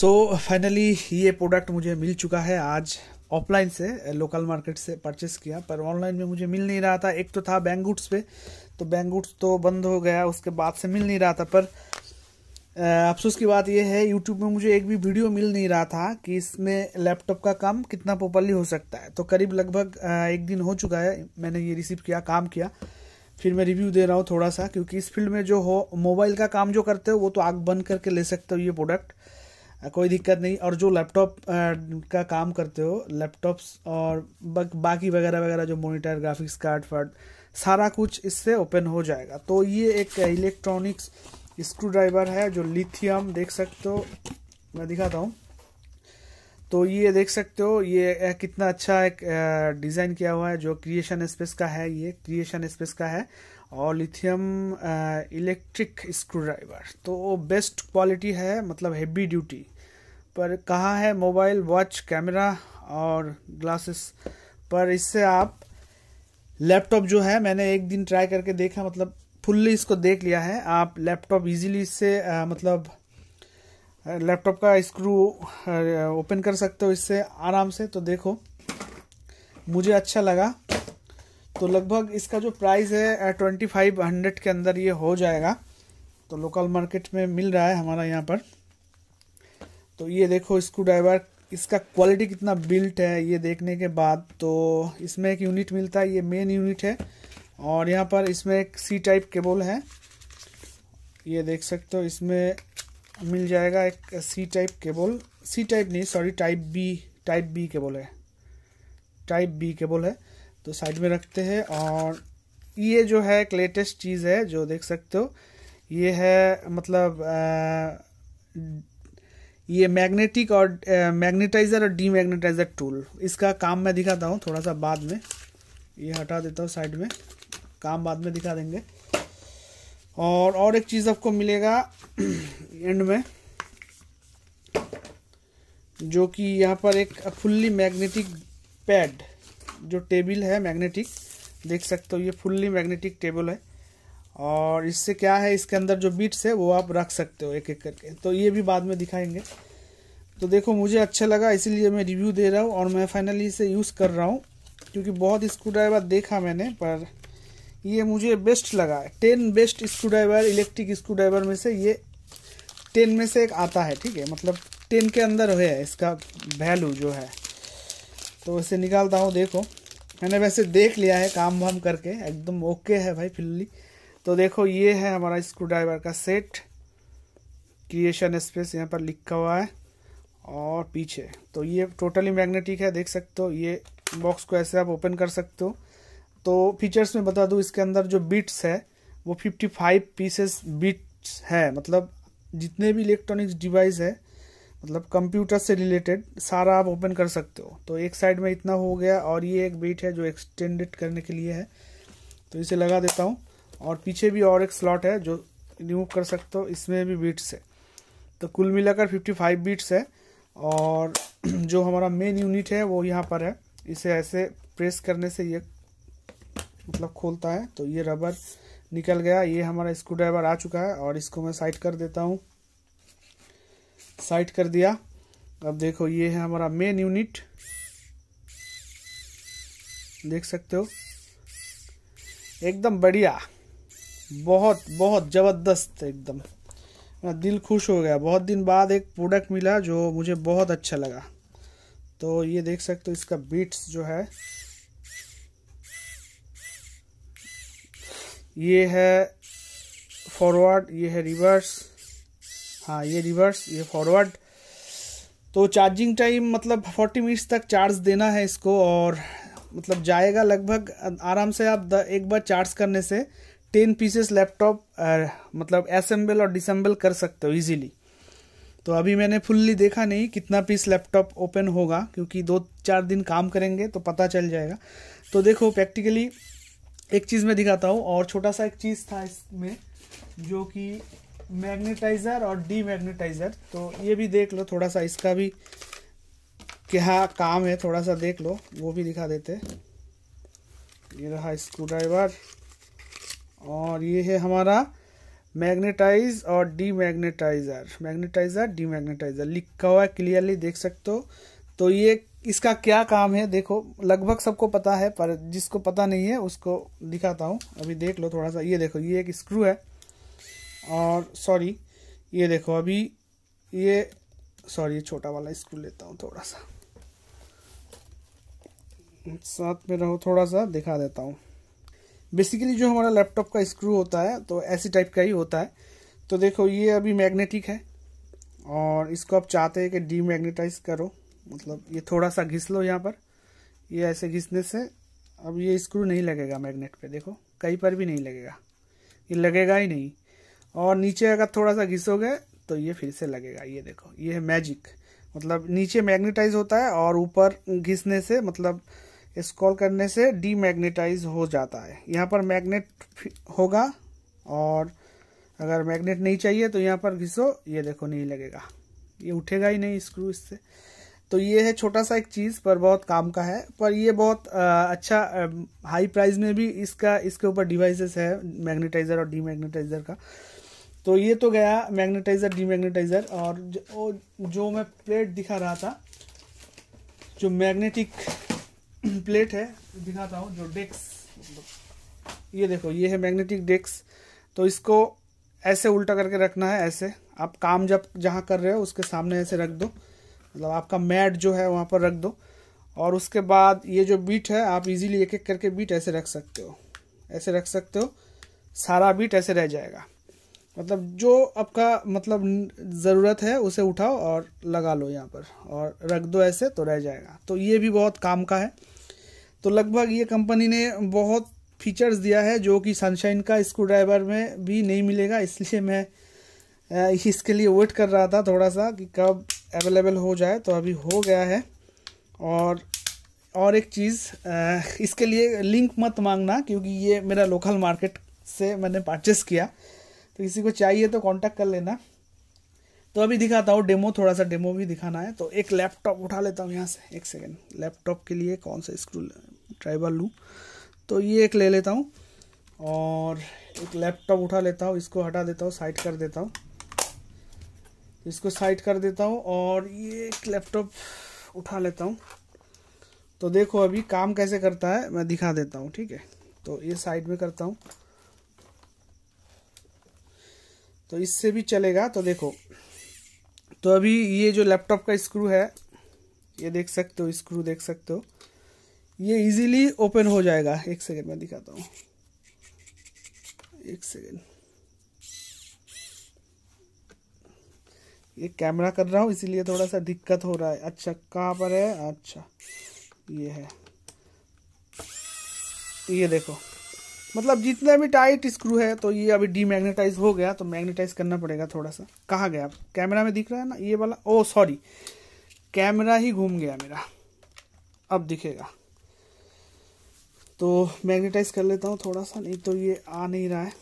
सो so, finally ये product मुझे मिल चुका है आज ऑफलाइन से लोकल मार्केट से परचेस किया पर ऑनलाइन में मुझे मिल नहीं रहा था एक तो था बैंगुट्स पे तो बैंगुट्स तो बंद हो गया उसके बाद से मिल नहीं रहा था पर अफसोस की बात यह है यूट्यूब में मुझे एक भी वीडियो मिल नहीं रहा था कि इसमें लैपटॉप का काम कितना प्रॉपरली हो सकता है तो करीब लगभग एक दिन हो चुका है मैंने ये रिसीव किया काम किया फिर मैं रिव्यू दे रहा हूँ थोड़ा सा क्योंकि इस फील्ड में जो हो मोबाइल का काम जो करते हो वो तो आग बंद करके ले सकते हो ये प्रोडक्ट कोई दिक्कत नहीं और जो लैपटॉप का काम करते हो लैपटॉप्स और बाकी वगैरह वगैरह जो मोनिटर ग्राफिक्स कार्ड फार्ड सारा कुछ इससे ओपन हो जाएगा तो ये एक इलेक्ट्रॉनिक्स स्क्रू ड्राइवर है जो लिथियम देख सकते हो मैं दिखाता हूँ तो ये देख सकते हो ये कितना अच्छा एक डिज़ाइन किया हुआ है जो क्रिएशन स्पेस का है ये क्रिएशन स्पेस का है और लिथियम इलेक्ट्रिक स्क्रू ड्राइवर तो बेस्ट क्वालिटी है मतलब हैवी ड्यूटी पर कहा है मोबाइल वॉच कैमरा और ग्लासेस पर इससे आप लैपटॉप जो है मैंने एक दिन ट्राई करके देखा मतलब फुल्ली इसको देख लिया है आप लैपटॉप इजीली इससे मतलब लैपटॉप uh, का स्क्रू ओपन uh, कर सकते हो इससे आराम से तो देखो मुझे अच्छा लगा तो लगभग इसका जो प्राइस है ट्वेंटी फाइव हंड्रेड के अंदर ये हो जाएगा तो लोकल मार्केट में मिल रहा है हमारा यहाँ पर तो ये देखो स्क्रू ड्राइवर इसका क्वालिटी कितना बिल्ट है ये देखने के बाद तो इसमें एक यूनिट मिलता है ये मेन यूनिट है और यहाँ पर इसमें एक सी टाइप केबल है ये देख सकते हो इसमें मिल जाएगा एक C type cable C type नहीं sorry type B type B cable है टाइप बी केबल है तो साइड में रखते हैं और ये जो है एक लेटेस्ट चीज़ है जो देख सकते हो ये है मतलब आ, ये मैग्नेटिक और मैग्नेटाइज़र और डीमैग्नेटाइज़र टूल इसका काम मैं दिखाता हूँ थोड़ा सा बाद में ये हटा देता हूँ साइड में काम बाद में दिखा देंगे और और एक चीज़ आपको मिलेगा एंड में जो कि यहाँ पर एक फुल्ली मैग्नेटिक पैड जो टेबल है मैग्नेटिक देख सकते हो ये फुल्ली मैग्नेटिक टेबल है और इससे क्या है इसके अंदर जो बीट्स है वो आप रख सकते हो एक एक करके तो ये भी बाद में दिखाएंगे तो देखो मुझे अच्छा लगा इसीलिए मैं रिव्यू दे रहा हूँ और मैं फाइनली इसे यूज़ कर रहा हूँ क्योंकि बहुत स्क्रू ड्राइवर देखा मैंने पर ये मुझे बेस्ट लगा ten best screw driver electric screw driver में से ये टेन में से एक आता है ठीक है मतलब टेन के अंदर है इसका वैल्यू जो है तो इसे निकालता हूँ देखो मैंने वैसे देख लिया है काम वाम करके एकदम ओके है भाई फिल्ली तो देखो ये है हमारा स्क्रू ड्राइवर का सेट क्रिएशन स्पेस यहाँ पर लिखा हुआ है और पीछे तो ये टोटली मैग्नेटिक है देख सकते हो ये बॉक्स को ऐसे आप ओपन कर सकते हो तो फीचर्स में बता दूँ इसके अंदर जो बिट्स है वो 55 पीसेस बिट्स है मतलब जितने भी इलेक्ट्रॉनिक्स डिवाइस है मतलब कंप्यूटर से रिलेटेड सारा आप ओपन कर सकते हो तो एक साइड में इतना हो गया और ये एक बीट है जो एक्सटेंडेड करने के लिए है तो इसे लगा देता हूँ और पीछे भी और एक स्लॉट है जो रिमूव कर सकते हो इसमें भी बीट्स है तो कुल मिलाकर 55 बीट्स है और जो हमारा मेन यूनिट है वो यहाँ पर है इसे ऐसे प्रेस करने से ये मतलब खोलता है तो ये रबर निकल गया ये हमारा स्क्रू ड्राइवर आ चुका है और इसको मैं साइड कर देता हूँ साइड कर दिया अब देखो ये है हमारा मेन यूनिट देख सकते हो एकदम बढ़िया बहुत बहुत ज़बरदस्त एकदम मेरा दिल खुश हो गया बहुत दिन बाद एक प्रोडक्ट मिला जो मुझे बहुत अच्छा लगा तो ये देख सकते हो इसका बीट्स जो है ये है फॉरवर्ड ये है रिवर्स हाँ ये रिवर्स ये फॉरवर्ड तो चार्जिंग टाइम मतलब फोर्टी मिनट्स तक चार्ज देना है इसको और मतलब जाएगा लगभग आराम से आप एक बार चार्ज करने से टेन पीसेस लैपटॉप मतलब असेंबल और डिसम्बल कर सकते हो इजीली तो अभी मैंने फुल्ली देखा नहीं कितना पीस लैपटॉप ओपन होगा क्योंकि दो चार दिन काम करेंगे तो पता चल जाएगा तो देखो प्रैक्टिकली एक चीज़ मैं दिखाता हूँ और छोटा सा एक चीज़ था इसमें जो कि मैग्नेटाइज़र और डी मैग्नेटाइज़र तो ये भी देख लो थोड़ा सा इसका भी क्या काम है थोड़ा सा देख लो वो भी दिखा देते ये रहा स्क्रू ड्राइवर और ये है हमारा मैग्नेटाइज और डी मैग्नेटाइज़र मैग्नेटाइज़र डी मैग्नेटाइज़र लिखा हुआ है क्लियरली देख सकते हो तो ये इसका क्या काम है देखो लगभग सबको पता है पर जिसको पता नहीं है उसको दिखाता हूँ अभी देख लो थोड़ा सा ये देखो ये एक स्क्रू है और सॉरी ये देखो अभी ये सॉरी ये छोटा वाला स्क्रू लेता हूँ थोड़ा सा साथ में रहो थोड़ा सा दिखा देता हूँ बेसिकली जो हमारा लैपटॉप का स्क्रू होता है तो ऐसी टाइप का ही होता है तो देखो ये अभी मैग्नेटिक है और इसको आप चाहते हैं कि डीमैग्नेटाइज करो मतलब ये थोड़ा सा घिस लो यहाँ पर ये ऐसे घिसने से अब ये स्क्रू नहीं लगेगा मैग्नेट पे देखो कहीं पर भी नहीं लगेगा ये लगेगा ही नहीं और नीचे अगर थोड़ा सा घिसोगे तो ये फिर से लगेगा ये देखो ये है मैजिक मतलब नीचे मैग्नेटाइज होता है और ऊपर घिसने से मतलब स्कॉल करने से डीमैग्नेटाइज हो जाता है यहाँ पर मैग्नेट होगा और अगर मैग्नेट नहीं चाहिए तो यहाँ पर घिसो ये देखो नहीं लगेगा ये उठेगा ही नहीं स्क्रू इससे तो ये है छोटा सा एक चीज़ पर बहुत काम का है पर ये बहुत आ, अच्छा आ, हाई प्राइस में भी इसका इसके ऊपर डिवाइसेस है मैग्नेटाइज़र और डीमैग्नेटाइज़र का तो ये तो गया मैग्नेटाइज़र डीमैग्नेटाइज़र और जो, जो मैं प्लेट दिखा रहा था जो मैग्नेटिक प्लेट है दिखाता हूँ जो डेक्स ये देखो ये है मैग्नेटिक डेक्स तो इसको ऐसे उल्टा करके रखना है ऐसे आप काम जब जहाँ कर रहे हो उसके सामने ऐसे रख दो मतलब आपका मैट जो है वहाँ पर रख दो और उसके बाद ये जो बीट है आप इजीली एक एक करके बीट ऐसे रख सकते हो ऐसे रख सकते हो सारा बीट ऐसे रह जाएगा मतलब जो आपका मतलब ज़रूरत है उसे उठाओ और लगा लो यहाँ पर और रख दो ऐसे तो रह जाएगा तो ये भी बहुत काम का है तो लगभग ये कंपनी ने बहुत फीचर्स दिया है जो कि सनशाइन का स्क्रू ड्राइवर में भी नहीं मिलेगा इसलिए मैं इसके लिए वेट कर रहा था थोड़ा सा कि कब अवेलेबल हो जाए तो अभी हो गया है और और एक चीज़ इसके लिए लिंक मत मांगना क्योंकि ये मेरा लोकल मार्केट से मैंने परचेस किया तो किसी को चाहिए तो कॉन्टैक्ट कर लेना तो अभी दिखाता हूँ डेमो थोड़ा सा डेमो भी दिखाना है तो एक लैपटॉप उठा लेता हूँ यहाँ से एक सेकेंड लैपटॉप के लिए कौन सा स्क्रू ड्राइवर लूँ तो ये एक ले लेता हूँ और एक लैपटॉप उठा लेता हूँ इसको हटा देता हूँ साइड कर देता हूँ इसको साइड कर देता हूँ और ये एक लैपटॉप उठा लेता हूँ तो देखो अभी काम कैसे करता है मैं दिखा देता हूँ ठीक है तो ये साइड में करता हूँ तो इससे भी चलेगा तो देखो तो अभी ये जो लैपटॉप का स्क्रू है ये देख सकते हो स्क्रू देख सकते हो ये इजीली ओपन हो जाएगा एक सेकेंड में दिखाता हूँ एक सेकेंड ये कैमरा कर रहा हूँ इसीलिए थोड़ा सा दिक्कत हो रहा है अच्छा कहाँ पर है अच्छा ये है ये देखो मतलब जितना भी टाइट स्क्रू है तो ये अभी डीमैग्नेटाइज हो गया तो मैग्नेटाइज करना पड़ेगा थोड़ा सा कहाँ गया कैमरा में दिख रहा है ना ये वाला ओ सॉरी कैमरा ही घूम गया मेरा अब दिखेगा तो मैग्नेटाइज कर लेता हूँ थोड़ा सा नहीं तो ये आ नहीं रहा है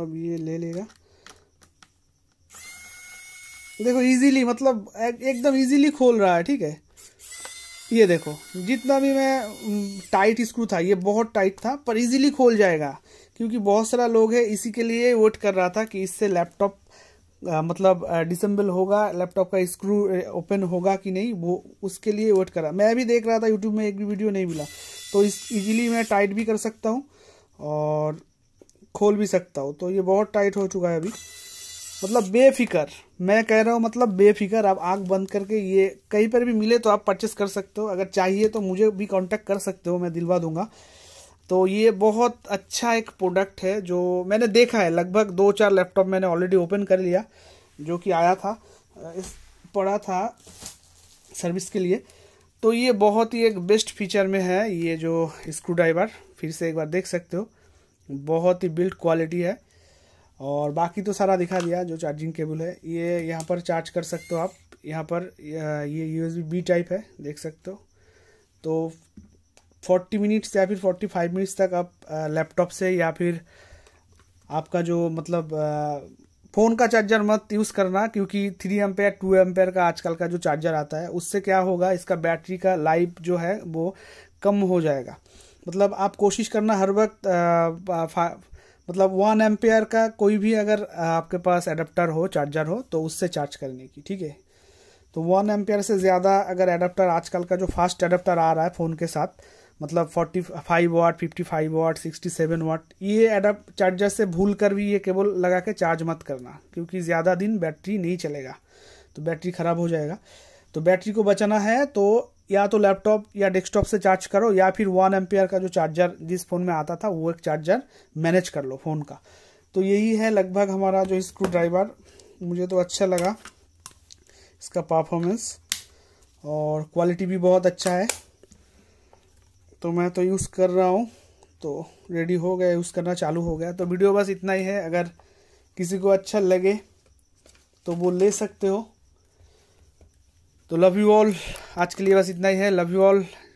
अब ये ले लेगा देखो इजीली मतलब एकदम इजीली खोल रहा है ठीक है ये देखो जितना भी मैं टाइट स्क्रू था ये बहुत टाइट था पर इजीली खोल जाएगा क्योंकि बहुत सारा लोग है इसी के लिए वेट कर रहा था कि इससे लैपटॉप मतलब डिसम्बल होगा लैपटॉप का स्क्रू ओपन होगा कि नहीं वो उसके लिए वेट कर रहा मैं भी देख रहा था यूट्यूब में एक भी वीडियो नहीं मिला तो इस इजीली मैं टाइट भी कर सकता हूँ और खोल भी सकता हूँ तो ये बहुत टाइट हो चुका है अभी मतलब बेफिकर मैं कह रहा हूँ मतलब बेफिकर आप आंख बंद करके ये कहीं पर भी मिले तो आप परचेस कर सकते हो अगर चाहिए तो मुझे भी कांटेक्ट कर सकते हो मैं दिलवा दूंगा तो ये बहुत अच्छा एक प्रोडक्ट है जो मैंने देखा है लगभग दो चार लैपटॉप मैंने ऑलरेडी ओपन कर लिया जो कि आया था इस पड़ा था सर्विस के लिए तो ये बहुत ही एक बेस्ट फीचर में है ये जो स्क्रू ड्राइवर फिर से एक बार देख सकते हो बहुत ही बिल्ड क्वालिटी है और बाकी तो सारा दिखा दिया जो चार्जिंग केबल है ये यहाँ पर चार्ज कर सकते हो आप यहाँ पर ये यू बी टाइप है देख सकते हो तो 40 मिनट्स या फिर 45 मिनट्स तक आप लैपटॉप से या फिर आपका जो मतलब फ़ोन का चार्जर मत यूज़ करना क्योंकि थ्री एम्पेयर टू एम्पेयर का आजकल का जो चार्जर आता है उससे क्या होगा इसका बैटरी का लाइफ जो है वो कम हो जाएगा मतलब आप कोशिश करना हर वक्त मतलब वन एम्पेयर का कोई भी अगर आपके पास एडाप्टर हो चार्जर हो तो उससे चार्ज करने की ठीक है तो वन एम्पेयर से ज़्यादा अगर एडाप्टर आजकल का जो फास्ट एडाप्टर आ रहा है फ़ोन के साथ मतलब forty five watt fifty five watt sixty seven watt ये एडप चार्जर से भूल कर भी ये केबल लगा के चार्ज मत करना क्योंकि ज़्यादा दिन बैटरी नहीं चलेगा तो बैटरी ख़राब हो जाएगा तो बैटरी को बचाना है तो या तो लैपटॉप या डेस्कटॉप से चार्ज करो या फिर वन एम्पेयर का जो चार्जर जिस फ़ोन में आता था वो एक चार्जर मैनेज कर लो फ़ोन का तो यही है लगभग हमारा जो स्क्रू ड्राइवर मुझे तो अच्छा लगा इसका परफॉर्मेंस और क्वालिटी भी बहुत अच्छा है तो मैं तो यूज़ कर रहा हूँ तो रेडी हो गया यूज़ करना चालू हो गया तो वीडियो बस इतना ही है अगर किसी को अच्छा लगे तो वो ले सकते हो तो लव यू ऑल आज के लिए बस इतना ही है लव यू ऑल